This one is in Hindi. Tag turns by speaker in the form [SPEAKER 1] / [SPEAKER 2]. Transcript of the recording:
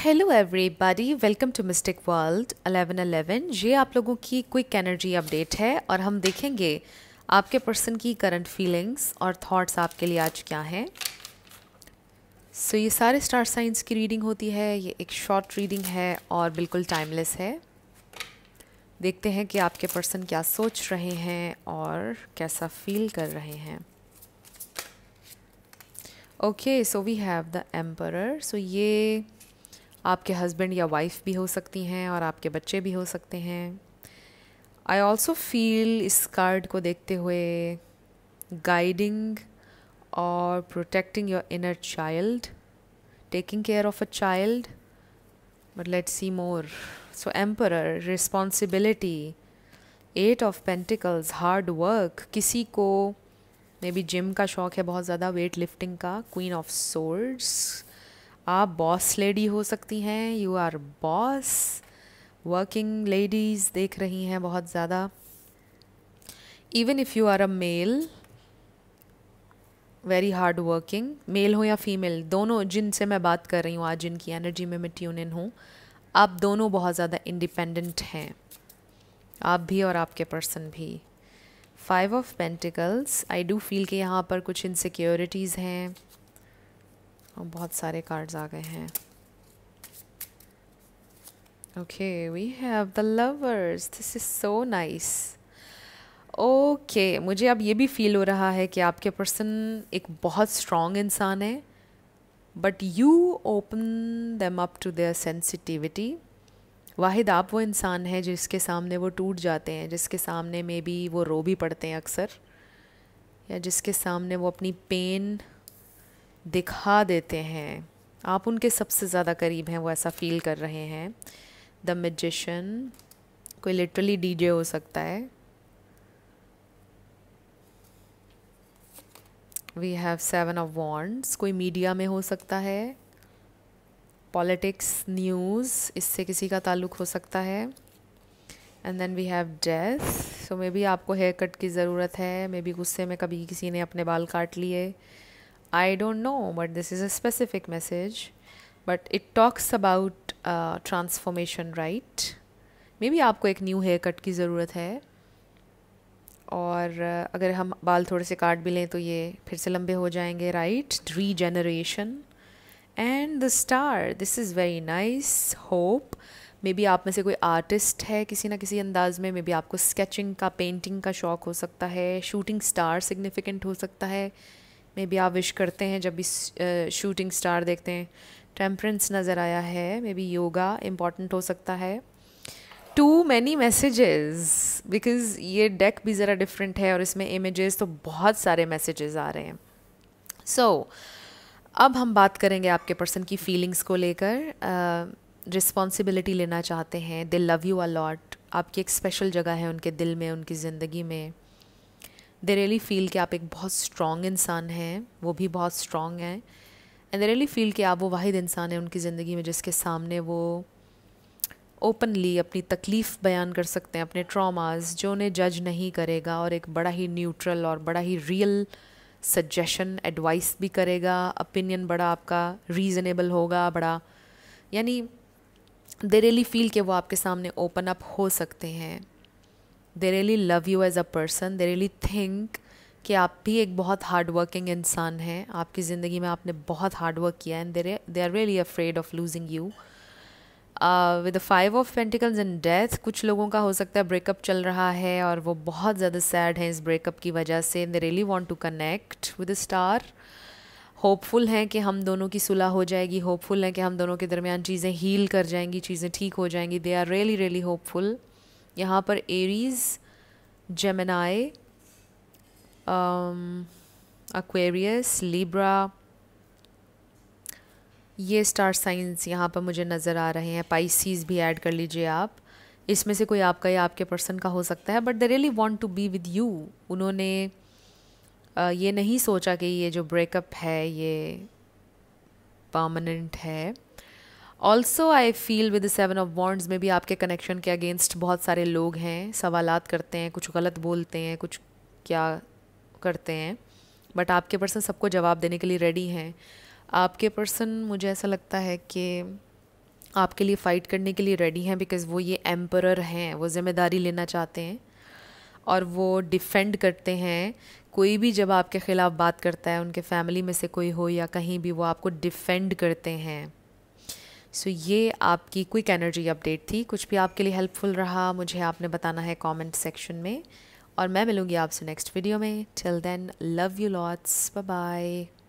[SPEAKER 1] hello everybody welcome to Mystic World 1111 ये आप लोगों की क्विक एनर्जी अपडेट है और हम देखेंगे आपके पर्सन की करंट फीलिंग्स और थॉट्स आपके लिए आज क्या हैं सो so, ये सारे स्टार साइंस की रीडिंग होती है ये एक शॉर्ट रीडिंग है और बिल्कुल टाइमलेस है देखते हैं कि आपके पर्सन क्या सोच रहे हैं और कैसा फील कर रहे हैं okay so we have the emperor so ये आपके हस्बैंड या वाइफ भी हो सकती हैं और आपके बच्चे भी हो सकते हैं आई ऑल्सो फील इस कार्ड को देखते हुए गाइडिंग और protecting your inner child taking care of a child but let see more so emperor responsibility eight of pentacles hard work किसी को मे बी जिम का शौक़ है बहुत ज़्यादा वेट लिफ्टिंग का क्वीन ऑफ सोर्ड्स आप बॉस लेडी हो सकती हैं you are boss working ladies देख रही हैं बहुत ज़्यादा even if you are a male very hard working male हो या फीमेल दोनों जिनसे मैं बात कर रही हूँ आज जिनकी एनर्जी में मैं ट्यून इन हूँ आप दोनों बहुत ज़्यादा इंडिपेंडेंट हैं आप भी और आपके पर्सन भी five of pentacles I do feel कि यहाँ पर कुछ इनसिक्योरिटीज़ हैं और बहुत सारे कार्ड्स आ गए हैं okay we have the lovers this is so nice okay मुझे अब ये भी फील हो रहा है कि आपके पर्सन एक बहुत स्ट्रॉन्ग इंसान है but you open them up to their sensitivity वाहिद आप वो इंसान हैं जिसके सामने वो टूट जाते हैं जिसके सामने मे बी वो रो भी पड़ते हैं अक्सर या जिसके सामने वो अपनी पेन दिखा देते हैं आप उनके सबसे ज़्यादा करीब हैं वो ऐसा फील कर रहे हैं द मजिशन कोई लिटरली डीजे हो सकता है we have seven of wands कोई मीडिया में हो सकता है पॉलिटिक्स न्यूज़ इससे किसी का ताल्लुक हो सकता है and then we have death so maybe आपको हेयर कट की ज़रूरत है मे बी गुस्से में कभी किसी ने अपने बाल काट लिए I don't know but this is a specific message but it talks about transformation right maybe आपको एक न्यू हेयर कट की ज़रूरत है और uh, अगर हम बाल थोड़े से काट भी लें तो ये फिर से लंबे हो जाएंगे right regeneration and the star this is very nice hope maybe आप में से कोई आर्टिस्ट है किसी ना किसी अंदाज में मे बी आपको स्केचिंग का पेंटिंग का शौक़ हो सकता है शूटिंग स्टार सिग्निफिकेंट हो सकता है मे बी आप विश करते हैं जब भी शूटिंग स्टार देखते हैं टेम्परेंस नज़र आया है मे बी योगा इम्पॉर्टेंट हो सकता है टू मैनी मैसेजेस बिकॉज ये डेक भी ज़रा डिफरेंट है और इसमें इमेजेस तो बहुत सारे मैसेजेस आ रहे हैं सो so, अब हम बात करेंगे आपके पर्सन की फीलिंग्स को लेकर रिस्पॉन्सिबिलिटी लेना चाहते हैं दे लव यू अलॉट आपकी एक स्पेशल जगह है उनके दिल में उनकी ज़िंदगी में दे रियली फील कि आप एक बहुत स्ट्रॉन्ग इंसान हैं वो भी बहुत स्ट्रॉन्ग हैं एंड दे रियली फील कि आप वो वाहिद इंसान हैं उनकी ज़िंदगी में जिसके सामने वो ओपनली अपनी तकलीफ़ बयान कर सकते हैं अपने ट्रॉमास जो उन्हें जज नहीं करेगा और एक बड़ा ही न्यूट्रल और बड़ा ही रियल सजेशन एडवाइस भी करेगा ओपिनियन बड़ा आपका रीज़नेबल होगा बड़ा यानी दे रियली फील कि वो आपके सामने ओपन अप हो सकते हैं they really love you as a person they really think कि आप भी एक बहुत हार्ड वर्किंग इंसान हैं आपकी ज़िंदगी में आपने बहुत हार्ड वर्क किया and they are really afraid of losing you with five of pentacles and death कुछ लोगों का हो सकता है ब्रेकअप चल रहा है और वो बहुत ज़्यादा सैड हैं इस ब्रेकअप की वजह से they really want to connect with a star hopeful हैं कि हम दोनों की सुलह हो जाएगी होपफुल हैं कि हम दोनों के दरमियान चीज़ें हील कर जाएंगी चीज़ें ठीक हो जाएंगी they are really really hopeful यहाँ पर एरीज जेमेनाए अक्वेरियस लिब्रा ये स्टार साइंस यहाँ पर मुझे नज़र आ रहे हैं पाइसीज भी ऐड कर लीजिए आप इसमें से कोई आपका या आपके पर्सन का हो सकता है but they really want to be with you उन्होंने ये नहीं सोचा कि ये जो ब्रेकअप है ये परमानेंट है also I feel with seven of wands में भी आपके कनेक्शन के अगेंस्ट बहुत सारे लोग हैं सवालत करते हैं कुछ गलत बोलते हैं कुछ क्या करते हैं बट आपके पर्सन सबको जवाब देने के लिए रेडी हैं आपके पर्सन मुझे ऐसा लगता है कि आपके लिए फ़ाइट करने के लिए रेडी हैं बिकॉज़ वो ये एम्परर हैं वो ज़िम्मेदारी लेना चाहते हैं और वो डिफेंड करते हैं कोई भी जब आपके ख़िलाफ़ बात करता है उनके फैमिली में से कोई हो या कहीं भी वो आपको डिफेंड करते हैं सो so, ये आपकी क्विक एनर्जी अपडेट थी कुछ भी आपके लिए हेल्पफुल रहा मुझे आपने बताना है कमेंट सेक्शन में और मैं मिलूँगी आपसे नेक्स्ट वीडियो में till then love you lots bye